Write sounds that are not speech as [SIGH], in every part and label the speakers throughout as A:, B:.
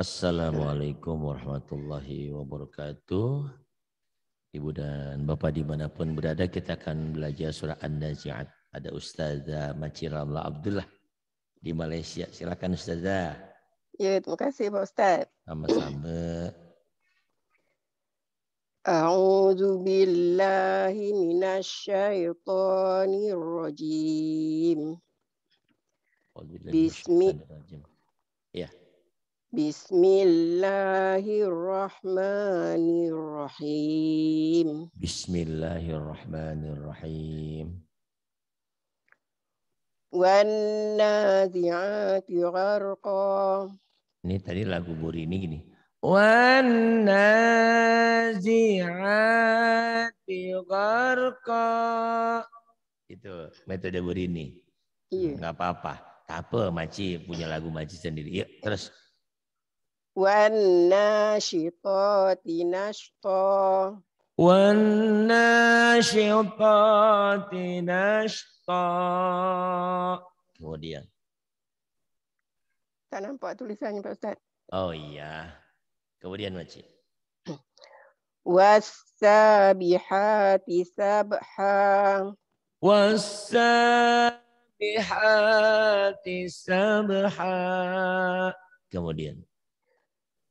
A: Assalamualaikum warahmatullahi wabarakatuh. Ibu dan Bapak dimanapun berada, kita akan belajar surah An-Nazi'at. Ada Ustazah Maciramla Abdullah di Malaysia. Silakan Ustazah.
B: Ya, terima kasih Pak Ustaz.
A: Sama-sama.
B: A'udzu billahi minasyaitonir rajim. Bismillahirrahmanirrahim. Ya. Bismillahirrahmanirrahim.
A: Bismillahirrahmanirrahim.
B: Wannazi'ati gharqa.
A: Ini tadi lagu ini gini.
C: Wannazi'ati gharqa. Itu
A: metode ini. Iya. Enggak apa-apa. Tak apa, Maci punya lagu Maci sendiri. Yuk, terus
B: kemudian tak nampak tulisannya Pak Ustaz
A: oh iya kemudian Makcik
B: wasabihati sabha
C: wasabihati sabha kemudian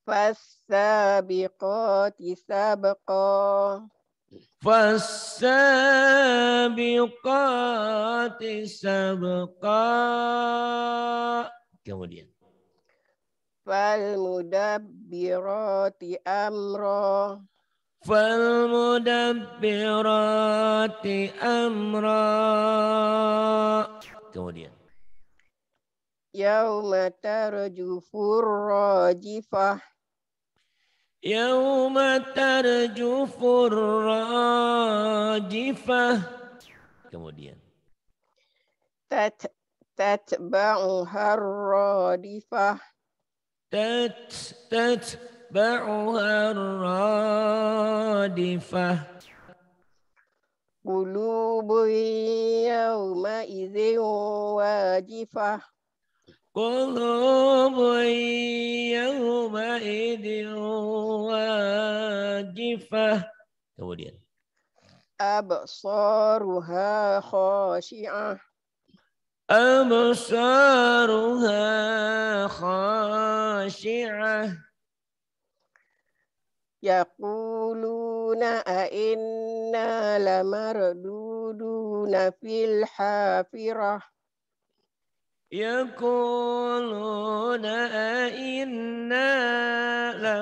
C: Fasabikoti
B: sabako,
C: fasabikoti saboko, kemudian
B: falmudabbiroti amro,
C: falmudabbiroti amro, kemudian yaule
B: tarujufurojifa.
C: يوم ترجف الراجفة
A: kemudian
B: تت تتبعها
C: الرادفة تت تتبعها الرادفة قلوب
B: يومئذ واجفة
C: قلوب يومئذ واجفة kemudian أبصارها
B: خاشعة
C: أبصارها خاشعة
B: يقولون أئنا لمردودون
C: في الحافرة يقولون أئنا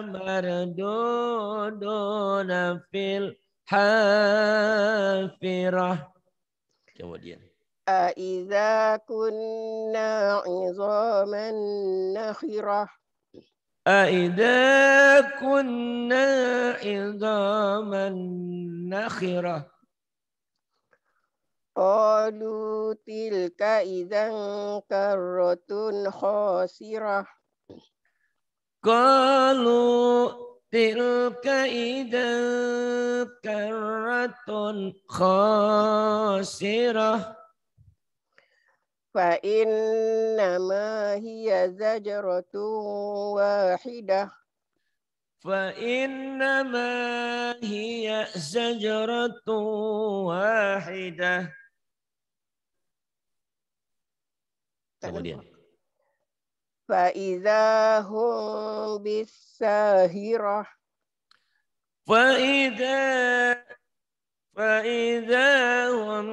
C: لمردودون في الحافرة kemudian
B: كنا عظاما نخرة
C: أئذا كنا عظاما نخرة
B: قالوا تلك إذا كرة
C: خاسرة قالوا تلك إذا كرة خاسرة فإنما
B: هي زجرة واحدة
C: فإنما هي زجرة واحدة kemudian
B: فإذا هم بالساهرة
C: فإذا فإذا هم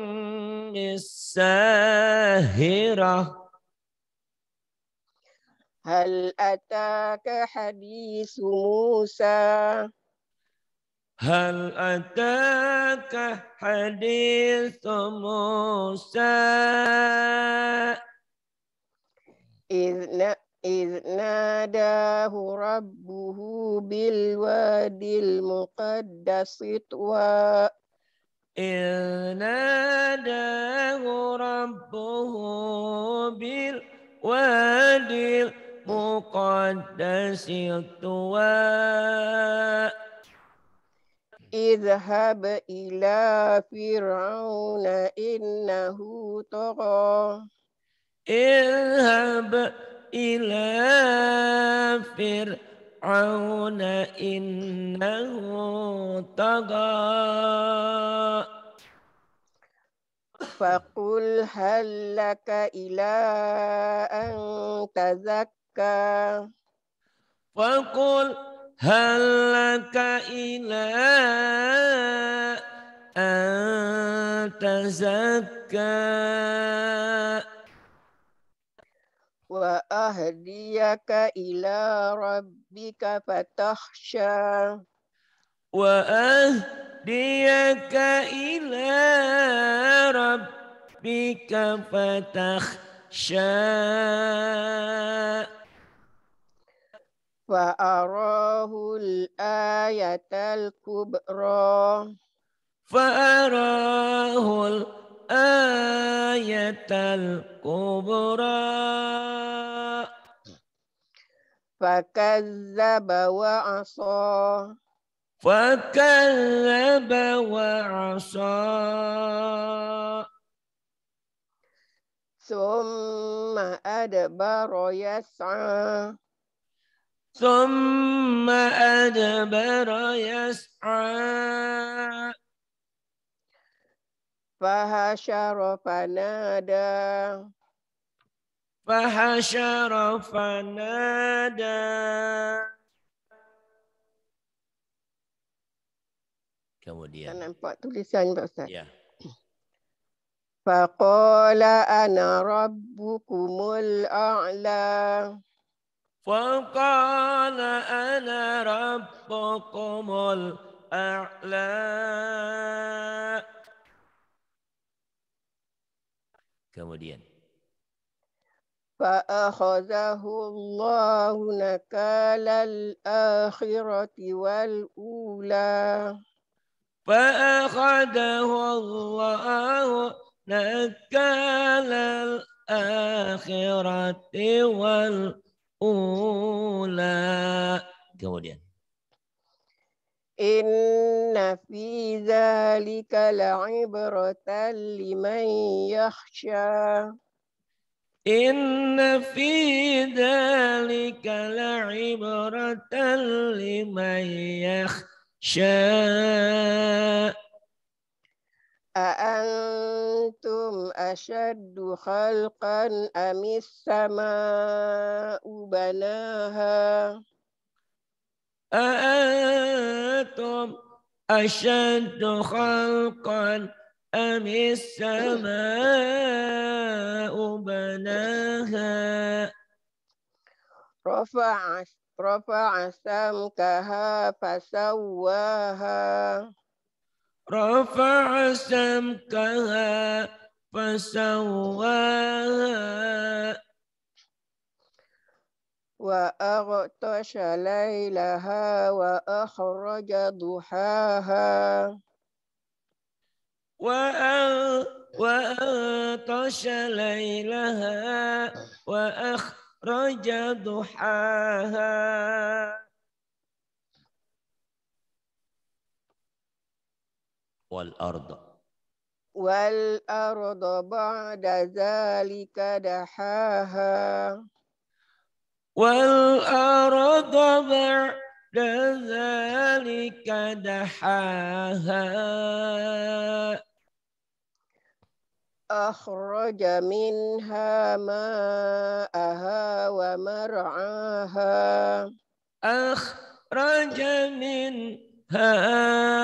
C: بالساهرة
B: هل أتاك حديث موسى
C: هل أتاك حديث موسى
B: إذ, ناداه ربه بالواد
C: المقدس طوى إذ ناداه ربه بالواد المقدس طوى اذهب إلى فرعون
B: إنه طغى
C: اذهب إلى فرعون إنه طغى
B: فقل هل لك إلى أن
C: تزكى فقل هل لك إلى أن تزكى
B: وأهديك إلى ربك فتخشى
C: وأهديك إلى ربك فتخشى فأراه الآية
B: الكبرى
C: فأراه الآية آية الكبرى
B: فكذب وعصى
C: فكذب وعصى
B: ثم أدبر
C: يسعى ثم أدبر يسعى
B: فهشر فنادى فهشر
C: فنادى Kemudian. Saya nampak tulisan Pak Ustaz. Ya.
B: Faqala ana rabbukumul a'la.
C: Faqala ana rabbukumul a'la. Kemudian.
B: فأخذه الله نكال الآخرة والأولى
C: فأخذه الله نكال الآخرة والأولى kemudian
B: إن في ذلك لعبرة
C: لمن يخشى إن في ذلك لعبرة لمن يخشى أأنتم
B: أشد خلقا أم السماء بناها
C: أأنتم أشد خلقا أم السماء بناها
B: رفع رفع سمكها فسواها
C: رفع سمكها فسواها
B: وأغطش ليلها وأخرج ضحاها
C: وأغطش ليلها وأخرج ضحاها
A: والأرض
C: والأرض
B: بعد ذلك دحاها
C: والأرض بعد ذلك دحاها
B: أخرج منها ماءها
C: ومرعاها أخرج منها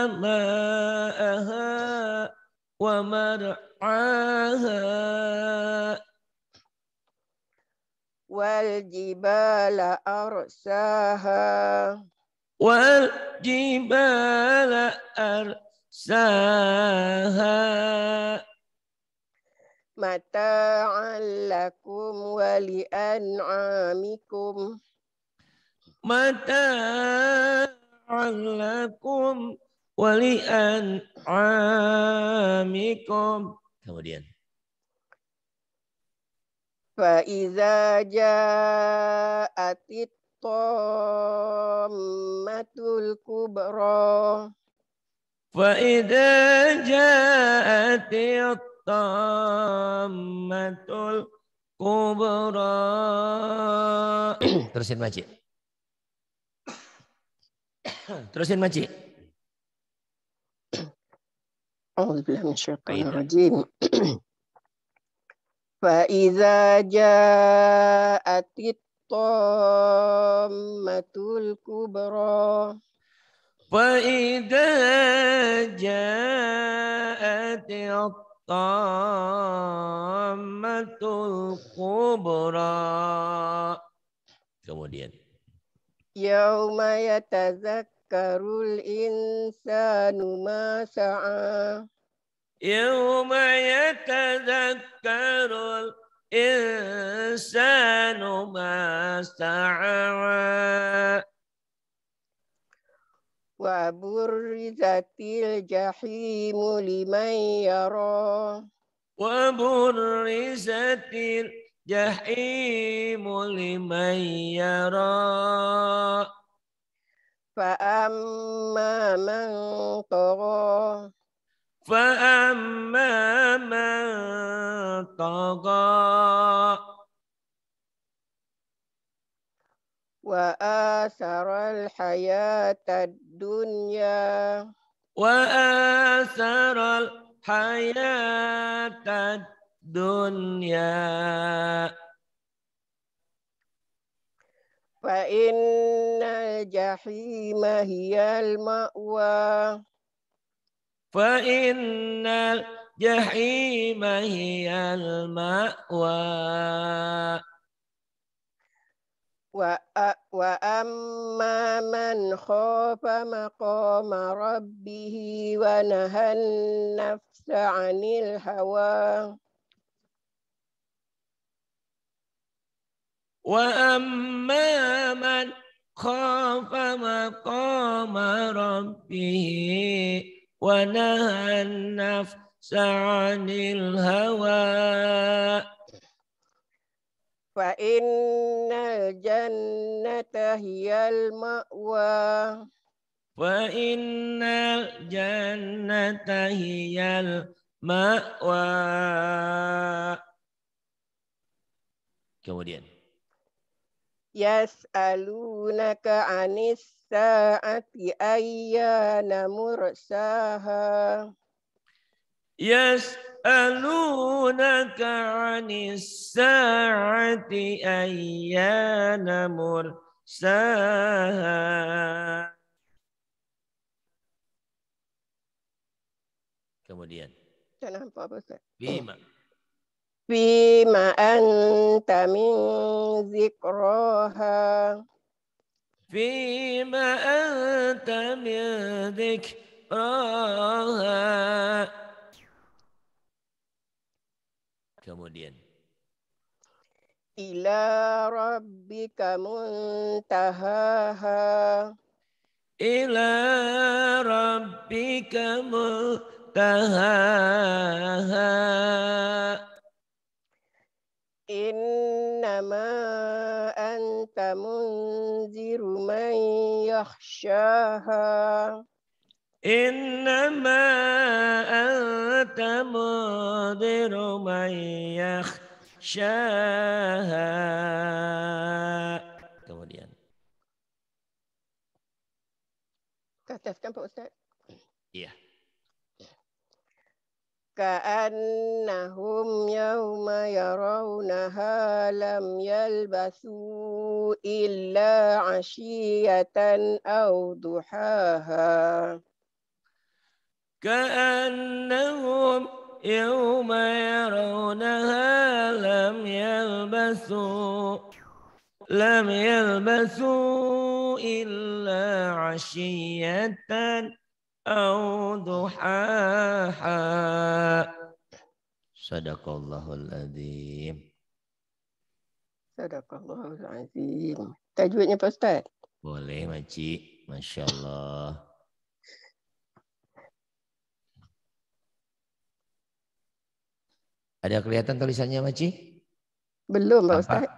C: ماءها ومرعاها
B: والجبال أرساها
C: والجبال أرساها
B: متاعا لكم ولأنعامكم
C: متاعا لكم ولأنعامكم kemudian
B: فَإِذَا جَاءَتِ الطَّامَّةُ الْكُبْرَى فَإِذَا
C: جَاءَتِ الطَّامَّةُ الْكُبْرَى
A: Terusin Maci. [COUGHS] Terusin Maci. Alhamdulillah, Alhamdulillah.
B: فإذا جاءت الطامة الكبرى
C: فإذا جاءت الطامة الكبرى kemudian
B: yauma yatazakkarul insanu ma sa'a
C: يوم يتذكر الإنسان ما سعى
B: وبرزت الجحيم لمن يرى
C: وبرزت الجحيم لمن يرى فأما من طغى فأما من طغى
B: وآثر الحياة الدنيا
C: وآثر الحياة الدنيا
B: فإن الجحيم هي المأوى
C: فإن الجحيم هي المأوى
B: وأما من خاف مقام ربه ونهى النفس عن الهوى
C: وأما من خاف مقام ربه ونهى النفس عن الهوى فإن
B: الجنة هي المأوى
C: وإن الجنة هي المأوى Kemudian
B: yas'alunaka 'anis sa'ati ayyana mursaha
C: yas'alunaka 'anis sa'ati ayyana mursaha Kemudian. Kenapa Pak
A: Bima.
B: فيما أنت من
C: ذكراها فيما أنت من ذكراها kemudian ila
B: rabbika muntahaha
C: ila rabbika muntahaha
B: إنما أنت منذر من يخشاها
C: إنما أنت منذر من يخشاها kemudian
B: Kata Pak Ustaz كأنهم يوم يرونها لم يلبثوا إلا عشية أو ضحاها
C: كأنهم يوم يرونها لم يلبثوا لم يلبثوا إلا عشية أو ضحاها صدق الله العظيم
B: Sadaqallahul
A: azim.
B: Tajwidnya Pak Ustaz?
A: Boleh, Maci. Masya Allah. Ada kelihatan tulisannya, Maci?
B: Belum, Pak Ustaz.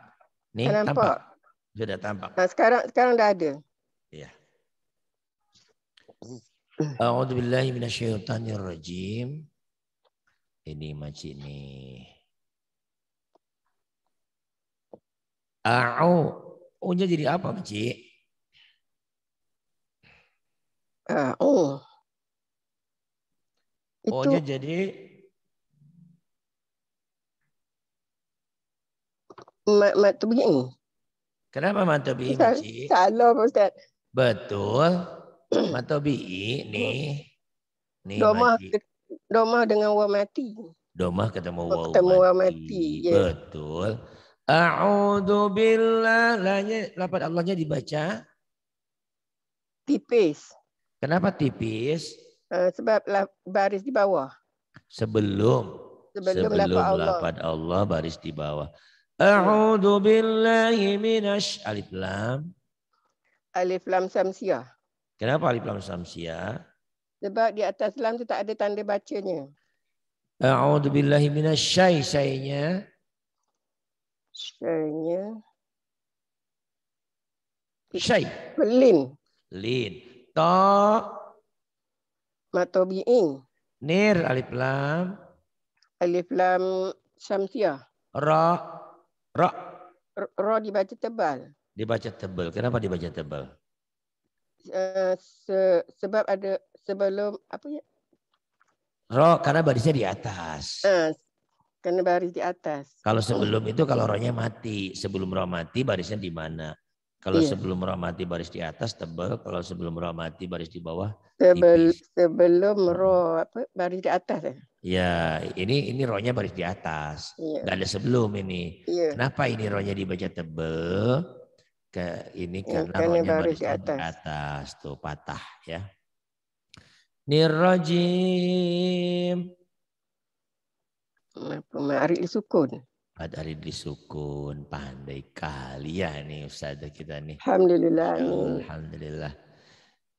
A: Nih, tampak. tampak. Sudah tampak.
B: Nah, sekarang sekarang dah ada. Iya.
A: A'udzu billahi minasyaitonir rajim. Ini maci ini. A'u. Unya oh, jadi apa, Maci? A'u. Ohnya jadi mat mat tabi'in. Kenapa mat tabi'in, Maci?
B: Salah, Ustaz.
A: Betul. Matobi ini, hmm. ini Domah
B: domah dengan wa mati.
A: Domah ketemu wa
C: mati. Ya.
A: Betul.
C: A'udzu billah lanya lapat Allahnya dibaca tipis. Kenapa
A: tipis?
B: Eh, sebab baris di bawah.
A: Sebelum sebelum, sebelum Allah. baris di bawah. A'udzu billahi minasy alif lam.
B: Alif lam samsiah.
A: Kenapa alif lam samsia?
B: Sebab di atas lam tu tak ada tanda bacanya.
A: A'udzu billahi
C: minasyai syainya.
A: Syainya.
C: Syai. Lin. Lin. Ta. Matobi'in. Nir alif lam. Alif
A: lam
B: samsia.
C: Ra. Ra.
B: Ra dibaca tebal.
A: Dibaca tebal. Kenapa dibaca tebal?
B: Eh, se, sebab ada sebelum apa ya?
A: Roh karena barisnya di atas.
B: Uh, karena baris di atas.
A: Kalau sebelum itu kalau rohnya mati, sebelum roh mati barisnya di mana? Kalau iya. sebelum roh mati baris di atas tebel kalau sebelum roh mati baris di bawah
B: Sebel, tipis. Sebelum roh apa baris di atas ya?
A: Ya, ini ini rohnya baris di atas. Iya. Gak ada sebelum ini. Iya. Kenapa ini rohnya dibaca tebel ke ini iya, karena Ikan rohnya baris ke atas. atas tuh patah ya. Nirrojim.
B: Mari disukun.
A: Mari disukun. Pandai kali ya nih Ustazah kita nih. Alhamdulillah. Alhamdulillah.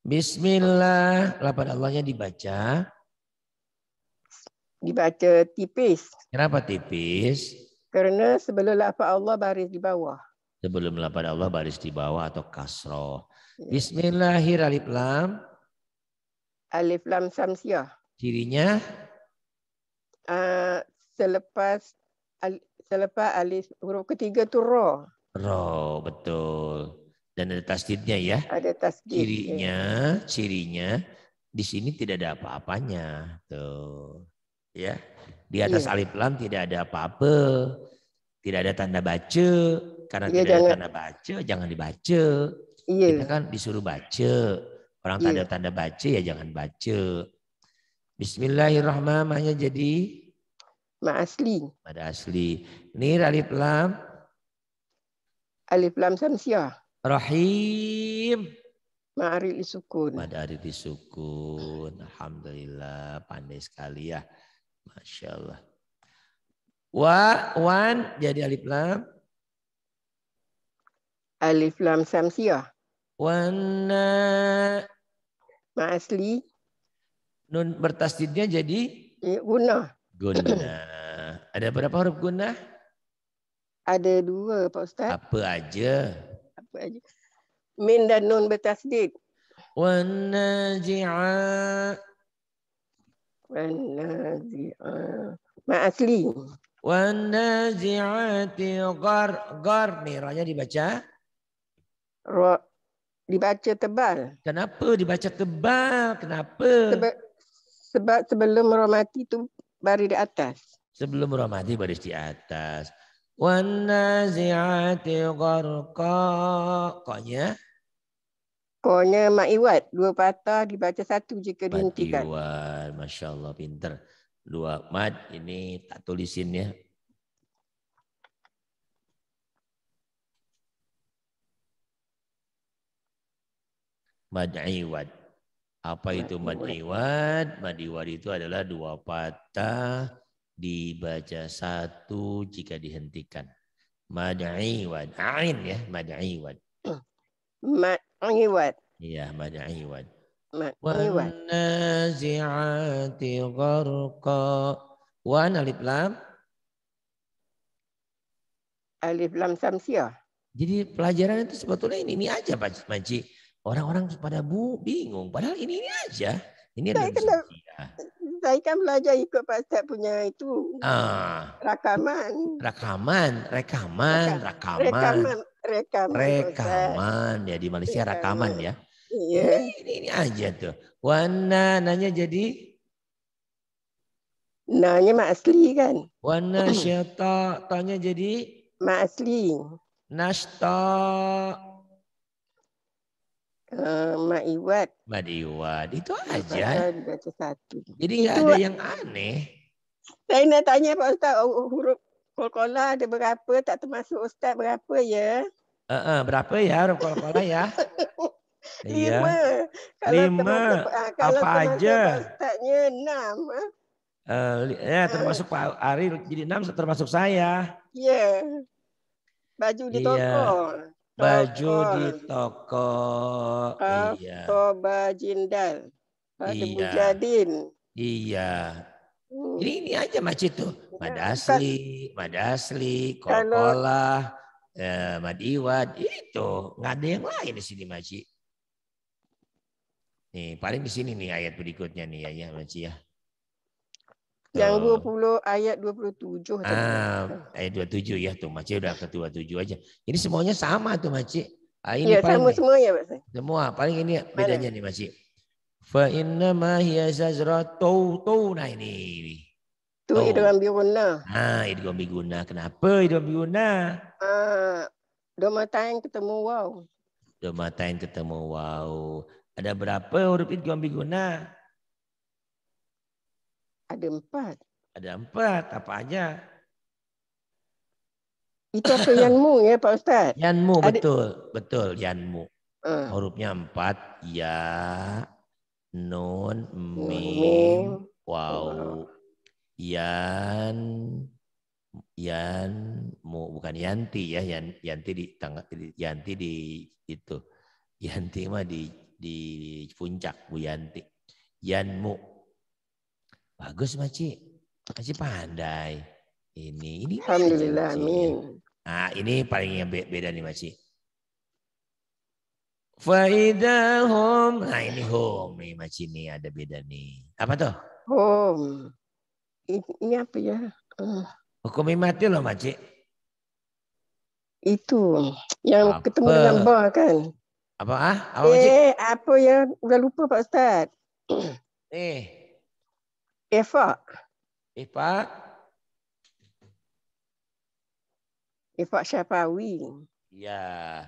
A: Bismillah. Lapan Allahnya dibaca. Dibaca tipis. Kenapa tipis?
B: Karena sebelum lapan Allah baris di bawah.
A: Sebelum lapan Allah baris di bawah atau kasroh. Iya. Bismillahirrahmanirrahim. Alif lam samsiah. Cirinya? Uh,
B: selepas al, selepas alif huruf ketiga tu ro.
A: Ro, betul. Dan ada tasdidnya ya. Ada tasdid. Iya. Cirinya, ya. cirinya di sini tidak ada apa-apanya. Tuh. Ya. Di atas ya. alif lam tidak ada apa-apa. Tidak ada tanda baca karena iya, tidak jangan. ada tanda baca, jangan dibaca. Iya. Kita kan disuruh baca. Orang iya. tanda tanda baca ya jangan baca. Bismillahirrahmanirrahim jadi ma asli. Mada asli. Nir alif lam. Alif lam samsiah.
C: Rahim.
A: Ma'arif sukun. Ma'arif isukun. Alhamdulillah pandai sekali ya. Masya Allah. Wa, wan jadi alif lam.
B: Alif Lam Samsiah. Wana. Ma asli. Nun bertasdidnya jadi? Eh, guna.
A: Guna. [COUGHS] Ada berapa huruf guna?
B: Ada dua Pak Ustaz.
A: Apa aja?
B: Apa aja. Min dan nun bertasdid.
C: Wanaji'a. Wanaji'a. Ma asli. Wanaji'ati gar. Gar. miranya dibaca. dibaca tebal. Kenapa dibaca tebal?
A: Kenapa?
B: Sebab, sebab sebelum romati tu baris di atas.
A: Sebelum romati baris di atas. Wan naziati gharqa. Konya?
B: Konya iwat Dua patah dibaca satu jika dihentikan.
A: Maiwat. Masya Allah. Pinter. Dua mat ini tak tulisin ya. mad'iwad. Apa itu mad'iwad? Mad'iwad itu adalah dua patah dibaca satu jika dihentikan. Mad'iwad. Ain ya, mad'iwad.
B: Mad'iwad.
A: Iya, mad'iwad.
C: Wanazi'ati gharqa. Wan alif lam.
A: Alif lam samsiah. Jadi pelajaran itu sebetulnya ini, ini aja Pak Maji Orang-orang pada bu bingung. Padahal ini ini aja. Ini saya kan,
B: saya kan belajar ikut Pak Ustaz punya itu
A: ah.
B: Rakaman.
A: Rakaman. rekaman, rekaman. Rekaman, rekaman. Rekaman ya di Malaysia iya. rekaman, rekaman ya.
B: Iya. Ini, ini,
A: ini aja tuh.
C: Warna nanya jadi
A: Nanya mak asli kan.
C: Warna syata tanya jadi mak asli. Nashta Eh, Iwat.
A: Mak Iwat. Itu aja.
B: Kan satu.
A: Jadi nggak ada yang aneh.
B: Saya nak tanya Pak Ustaz, oh, oh, huruf kolkola ada berapa? Tak termasuk Ustaz berapa ya?
C: Uh, uh, berapa ya huruf kolkola ya? [LAUGHS] Iya. Lima. Lima. Ah, Apa aja?
B: Ustaznya enam.
C: Uh, ya, ah. termasuk Pak Ari jadi enam termasuk saya.
B: Ya. Yeah. Baju di yeah. toko baju di
C: toko iya
B: bajindal
A: iya jadin iya hmm. ini ini aja masjid tuh madasli madasli kokola asli eh, mad itu nggak ada yang lain di sini masjid nih paling di sini nih ayat berikutnya nih ya ya masjid ya
B: yang 20 ayat 27 ah,
A: ayat 27 ya tuh maci udah ke 27 aja. Ini semuanya sama tuh maci. Ah, ini ya, sama semua ya Pak Semua, paling ini Mana? bedanya nih maci. Fa
C: inna ma hiya zazratau tau nah ini.
A: Tu idgham bi guna. Ha, ah, idgham bi guna. Kenapa
C: idgham bi guna?
B: Ah, domatain ketemu wow.
A: Domatain ketemu wow. Ada berapa huruf idgham bi guna?
B: Ada empat.
A: Ada empat, apa aja? Itu apa
B: yanmu ya Pak Ustadz? Yanmu, Ada... betul.
A: Betul, yanmu. Uh. Hurufnya empat, ya, nun, mim, mim. waw. Wow. Yan, yan, mu, bukan yanti ya, yan, yanti di tangga, yanti di itu. Yanti mah di di puncak Bu Yanti. mu. Bagus Maci. Maci pandai. Ini ini Alhamdulillah amin. Nah, ini paling yang beda nih Maci.
C: Faida home. Nah ini
A: home nih Maci ini ada beda nih.
C: Apa tuh? Home. Ini apa ya?
A: Uh. Hukum mati loh Maci.
B: Itu yang apa? ketemu dengan Ba kan.
A: Apa ah? Apa, eh, Maci?
B: apa ya? Udah lupa Pak Ustaz. Eh, Eva. Eva. Eva Syafawi.
A: Ya.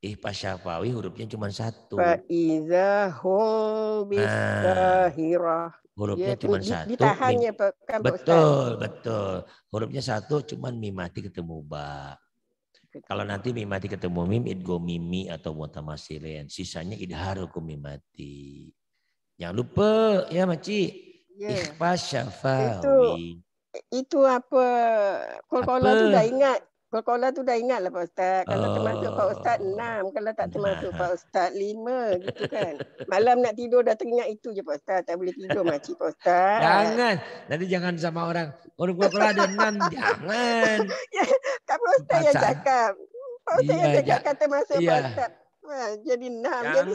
A: Eva Syafawi hurufnya cuma satu.
B: Fa'iza hum ah.
A: Hurufnya ya, cuma satu. Ditahan ya
B: Pak Betul, Ustaz.
A: betul. Hurufnya satu cuma mimati ketemu ba. Kalau nanti mimati ketemu mim, idgo mimi atau mutamasilin. Sisanya idharu mimati. Jangan lupa ya Maci. Ikhfas Syafawi. Itu,
B: itu apa, Kolkola apa? tu dah ingat. Kolkola tu dah ingat lah Pak Ustaz. Kalau oh. termasuk Pak Ustaz, enam. Kalau tak termasuk Pak Ustaz, lima. Gitu kan. Malam nak tidur dah teringat itu je Pak Ustaz. Tak boleh tidur makcik
C: Pak Ustaz. Jangan. Nanti jangan sama orang. Kolkola ada enam, [LAUGHS] jangan. Ya,
B: tak Pak Ustaz Pasal. yang cakap.
C: Pak Ustaz ya, yang cakap ya. kata masuk ya. Pak Ustaz.
B: jadi enam. Jangan. Jadi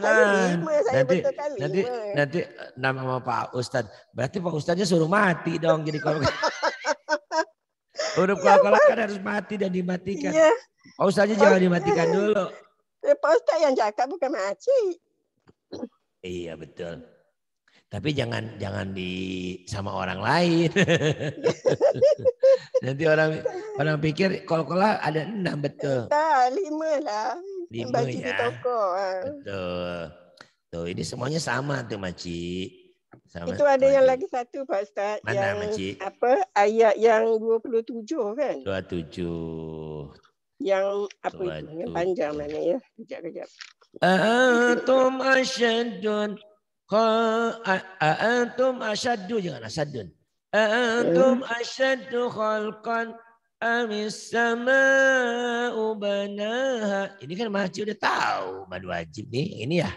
B: lima. Saya
C: nanti, lima. Nanti, nanti
A: nama sama Pak Ustad. Berarti Pak Ustadnya suruh mati dong. Jadi kalau huruf [LAUGHS] ya, kolak kan harus mati dan dimatikan. Ya. Pak Ustadnya Pak, jangan dimatikan dulu.
B: Eh, Pak Ustad yang cakap bukan mati.
A: Iya betul. Tapi jangan jangan di sama orang lain. [LAUGHS] Nanti orang orang pikir kol-kola ada enam betul.
B: Tidak, lima lah
A: lima ya. di toko. Eh. Betul. Tuh, ini semuanya sama tuh, Maci. Sama itu ada
B: yang lagi satu Pak Ustaz Mana, yang Maci? apa ayat yang 27 kan? 27. Yang apa 27. itu? Yang panjang
C: mana ya? Kejap kejap. Antum asyadun Antum asyadun jangan asyadun. Antum eh. asyadun khalqan amis sama ubanah, Ini kan Mahaji udah tahu mad wajib
A: nih. Ini ya.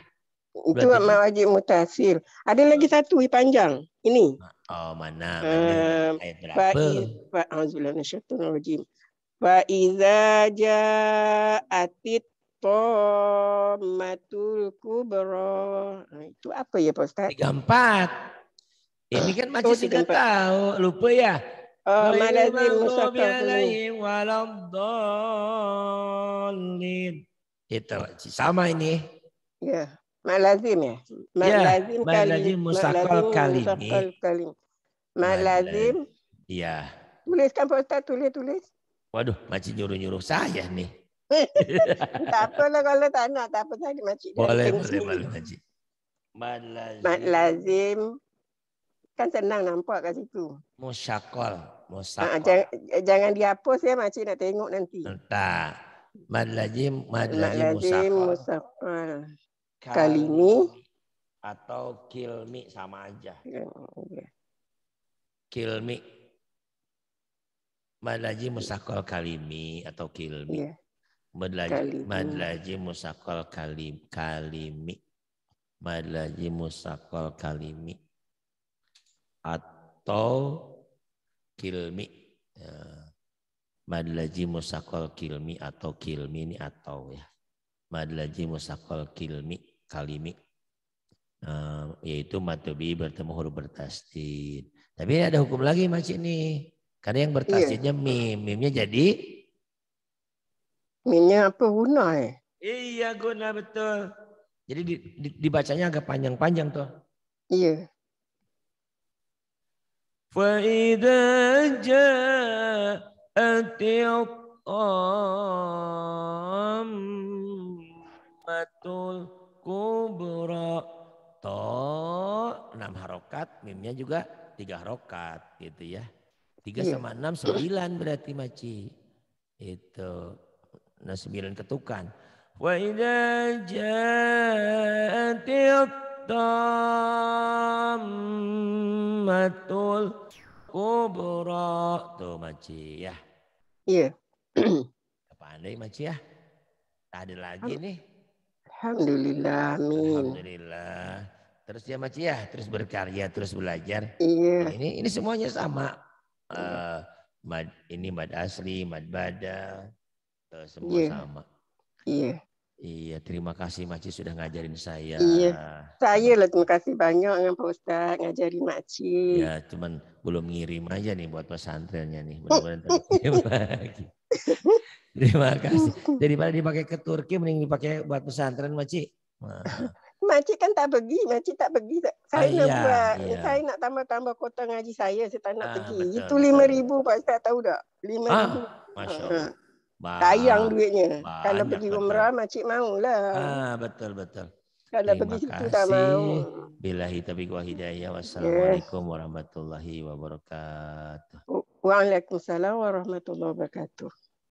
B: Itu mad wajib mutasil. Ada lagi satu panjang. Ini.
A: Oh mana? mana? Ayat berapa?
B: Fa'iza ja'atit Tomatul kubro. Nah, itu apa ya Pak Ustaz?
C: 34. Ini kan masih oh, sudah tahu. Lupa ya? غير المغضوب عليهم
A: Itu sama ini.
B: Ya, malazim ya. Malazim ya, malazim musakal kalim. Musakal Malazim. Iya. Tuliskan Pak Ustaz, tulis tulis.
A: Waduh, masih nyuruh-nyuruh saya nih.
B: [LAUGHS] tak apa lah kalau tak nak, tak apa tadi masih. Boleh, boleh, boleh,
A: Masih. Malazim. Malazim
B: kan senang nampak kat situ.
A: Musyakol. Musyakol. Ha, jangan,
B: jangan dihapus ya makcik nak tengok nanti.
A: Tak. Madlajim, madlajim, musyakol.
B: musyakol. Kali ini.
A: Atau kilmi sama aja. Ya, ya. Kilmi. madlajim musakol kalimi atau kilmi. Yeah. Madlaji, kalimi. madlaji musakol kalim, kalimi. Madlaji musakol kalimi atau kilmi. Ya. Madlaji musakol kilmi atau kilmi ini atau ya. Madlaji musakol kilmi kalimi. Uh, yaitu matobi bertemu huruf bertasdid. Tapi ada hukum lagi masih ini Karena yang bertasdidnya iya. mim. Mimnya jadi? Mimnya apa guna ya?
C: Iya guna betul. Jadi dibacanya agak panjang-panjang tuh. Iya. فإذا جاءت الطامة
A: enam harokat mimnya juga tiga harokat gitu ya tiga iya. sama enam sembilan berarti maci itu nah sembilan ketukan
C: wa idza ja'atil tammatul kubra. Tuh
A: Maci ya. Iya. [CLEARS THROAT] Pandai Maci ya. Tak ada lagi nih. Alhamdulillah. Amin. Alhamdulillah. Terus ya Maci ya, terus berkarya, terus belajar. Iya. Nah, ini ini semuanya sama. Uh, mad, ini mad asli, mad bada, uh, semua iya. sama. Iya. Iya, terima kasih Maci sudah ngajarin saya. Iya,
B: saya lah terima kasih banyak dengan Pak Ustaz ngajarin Maci. Ya,
A: cuman belum ngirim aja nih buat pesantrennya nih. Mudah-mudahan
C: [LAUGHS] Terima kasih. Daripada
A: dipakai ke Turki, mending dipakai buat pesantren Maci. Nah. Maci kan tak pergi, Maci tak pergi. Saya ah, nak iya, buat, iya. saya
B: nak tambah-tambah kota ngaji saya, saya tak nak ah, pergi. Betul, Itu lima ribu Pak Ustaz tahu tak? Lima ah, ribu. Masya ah. Allah.
A: Sayang
B: duitnya. Banyak, kalau pergi umrah makcik maulah. Ah
A: betul betul.
B: Kalau pergi situ tak mau.
A: Billahi taufiq wa hidayah. Wassalamualaikum yes. warahmatullahi wabarakatuh. Waalaikumsalam
B: warahmatullahi wabarakatuh.